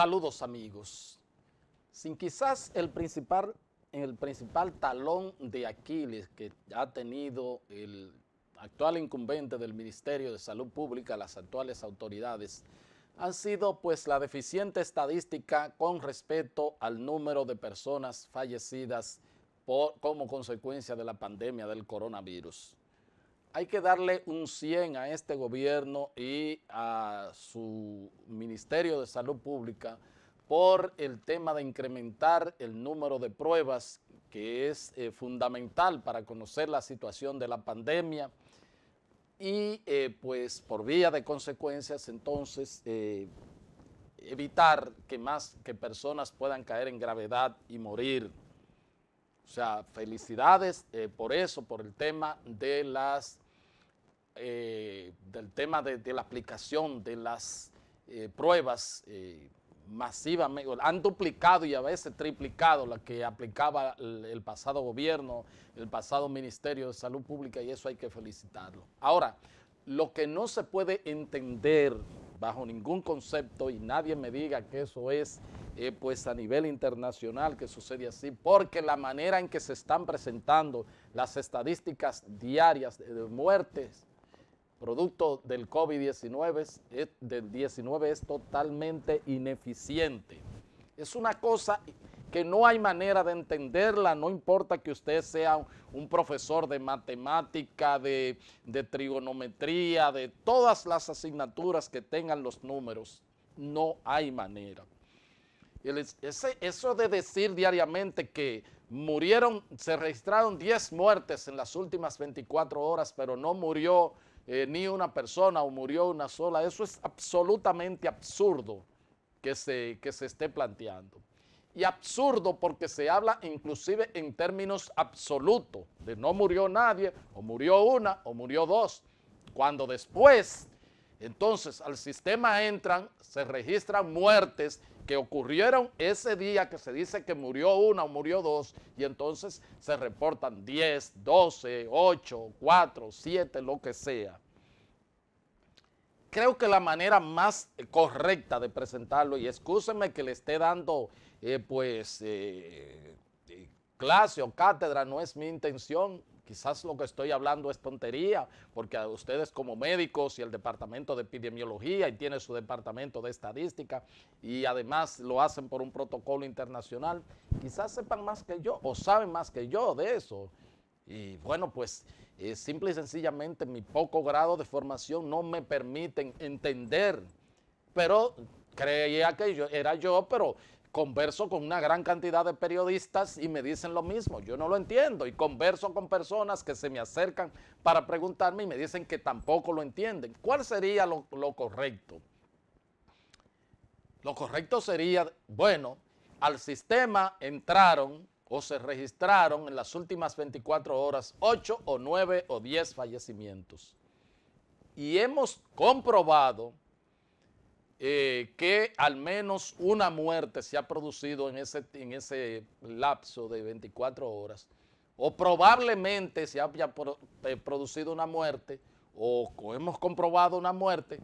Saludos amigos. Sin quizás el principal, el principal talón de Aquiles que ha tenido el actual incumbente del Ministerio de Salud Pública, las actuales autoridades, ha sido pues la deficiente estadística con respecto al número de personas fallecidas como consecuencia de la pandemia del coronavirus hay que darle un 100 a este gobierno y a su Ministerio de Salud Pública por el tema de incrementar el número de pruebas que es eh, fundamental para conocer la situación de la pandemia y eh, pues por vía de consecuencias entonces eh, evitar que más que personas puedan caer en gravedad y morir. O sea, felicidades eh, por eso, por el tema de las, eh, del tema de, la aplicación de las eh, pruebas masivamente, han duplicado y a veces triplicado la que aplicaba el, pasado gobierno, el pasado Ministerio de Salud Pública y eso hay que felicitarlo. Ahora, lo que no se puede entender bajo ningún concepto y nadie me diga que eso es eh, pues a nivel internacional que sucede así, porque la manera en que se están presentando las estadísticas diarias de, muertes producto del COVID-19 eh, es, totalmente ineficiente. Es una cosa que no hay manera de entenderla, no importa que usted sea un profesor de matemática, de, trigonometría, de todas las asignaturas que tengan los números, no hay manera eso de decir diariamente que murieron, se registraron 10 muertes en las últimas 24 horas, pero no murió eh, ni una persona o murió una sola, eso es absolutamente absurdo que se, que se esté planteando. Y absurdo porque se habla inclusive en términos absolutos, de no murió nadie, o murió una, o murió dos, cuando después entonces, al sistema entran, se registran muertes que ocurrieron ese día que se dice que murió una o murió dos, y entonces se reportan 10, 12, 8, 4, 7, lo que sea. Creo que la manera más correcta de presentarlo, y escúsenme que le esté dando, eh, pues, eh, eh, clase o cátedra, no es mi intención, Quizás lo que estoy hablando es tontería, porque a ustedes como médicos y el departamento de epidemiología y tiene su departamento de estadística y además lo hacen por un protocolo internacional, quizás sepan más que yo o saben más que yo de eso. Y bueno, pues eh, simple y sencillamente mi poco grado de formación no me permiten entender, pero creía que yo, era yo, pero converso con una gran cantidad de periodistas y me dicen lo mismo, yo no lo entiendo y converso con personas que se me acercan para preguntarme y me dicen que tampoco lo entienden. ¿Cuál sería lo, correcto? Lo correcto sería, bueno, al sistema entraron o se registraron en las últimas 24 horas 8 o 9 o 10 fallecimientos. Y hemos comprobado eh, que al menos una muerte se ha producido en ese, en ese lapso de 24 horas, o probablemente se haya eh, producido una muerte, o hemos comprobado una muerte,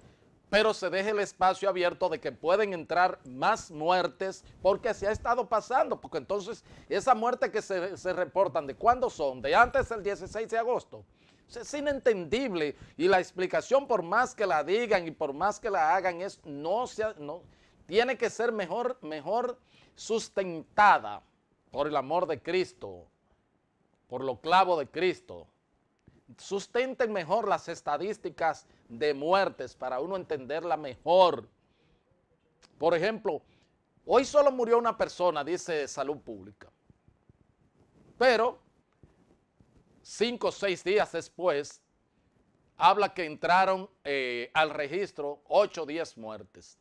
pero se deje el espacio abierto de que pueden entrar más muertes porque se ha estado pasando, porque entonces esa muerte que se, se reportan, ¿de cuándo son? ¿De antes del 16 de agosto? es inentendible y la explicación por más que la digan y por más que la hagan es no se no tiene que ser mejor mejor sustentada por el amor de Cristo, por lo clavo de Cristo. Sustenten mejor las estadísticas de muertes para uno entenderla mejor. Por ejemplo, hoy solo murió una persona, dice Salud Pública. Pero cinco o seis días después, habla que entraron eh, al registro ocho o diez muertes.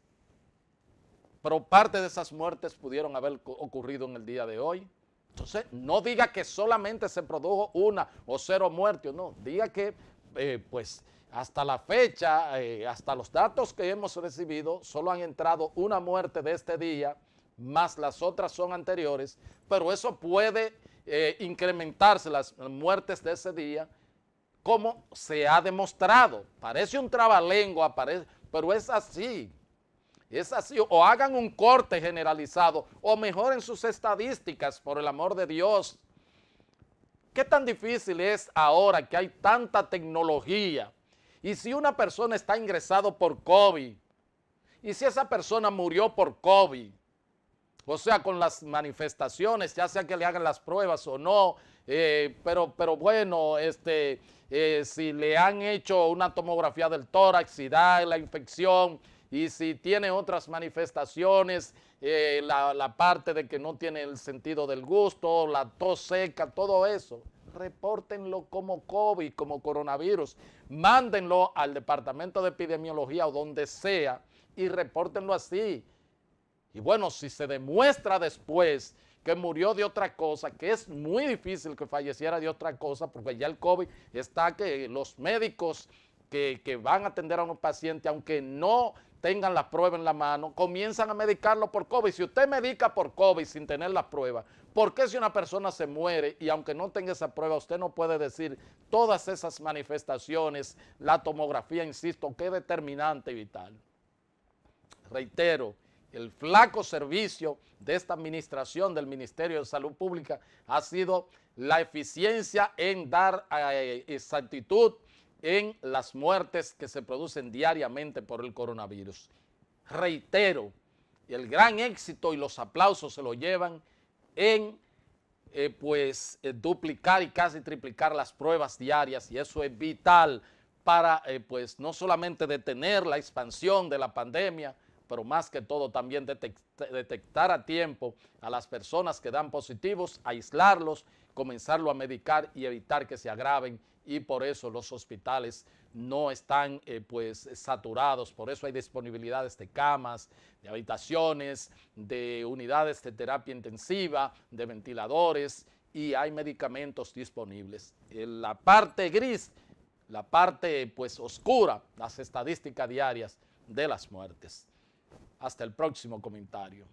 Pero parte de esas muertes pudieron haber ocurrido en el día de hoy. Entonces, no diga que solamente se produjo una o cero muertes, no. Diga que, eh, pues, hasta la fecha, eh, hasta los datos que hemos recibido, solo han entrado una muerte de este día, más las otras son anteriores, pero eso puede eh, incrementarse las muertes de ese día, como se ha demostrado. Parece un trabalengua, parece, pero es así. Es así, o hagan un corte generalizado, o mejoren sus estadísticas, por el amor de Dios. ¿Qué tan difícil es ahora que hay tanta tecnología? Y si una persona está ingresado por COVID, y si esa persona murió por COVID, o sea, con las manifestaciones, ya sea que le hagan las pruebas o no, eh, pero, pero bueno, este, eh, si le han hecho una tomografía del tórax, si da la infección y si tiene otras manifestaciones, eh, la, la parte de que no tiene el sentido del gusto, la tos seca, todo eso, repórtenlo como COVID, como coronavirus, mándenlo al departamento de epidemiología o donde sea y repórtenlo así y bueno, si se demuestra después que murió de otra cosa, que es muy difícil que falleciera de otra cosa, porque ya el COVID está que los médicos que, van a atender a un paciente, aunque no tengan la prueba en la mano, comienzan a medicarlo por COVID. Si usted medica por COVID sin tener la prueba, ¿por qué si una persona se muere y aunque no tenga esa prueba, usted no puede decir todas esas manifestaciones? La tomografía, insisto, qué determinante y vital. Reitero, el flaco servicio de esta administración del Ministerio de Salud Pública ha sido la eficiencia en dar eh, exactitud en las muertes que se producen diariamente por el coronavirus. Reitero, el gran éxito y los aplausos se lo llevan en eh, pues eh, duplicar y casi triplicar las pruebas diarias y eso es vital para pues no solamente detener la expansión de la pandemia, pero más que todo también detectar a tiempo a las personas que dan positivos, aislarlos, comenzarlo a medicar y evitar que se agraven y por eso los hospitales no están eh, pues saturados, por eso hay disponibilidades de camas, de habitaciones, de unidades de terapia intensiva, de ventiladores y hay medicamentos disponibles. la parte gris, la parte pues oscura, las estadísticas diarias de las muertes. Hasta el próximo comentario.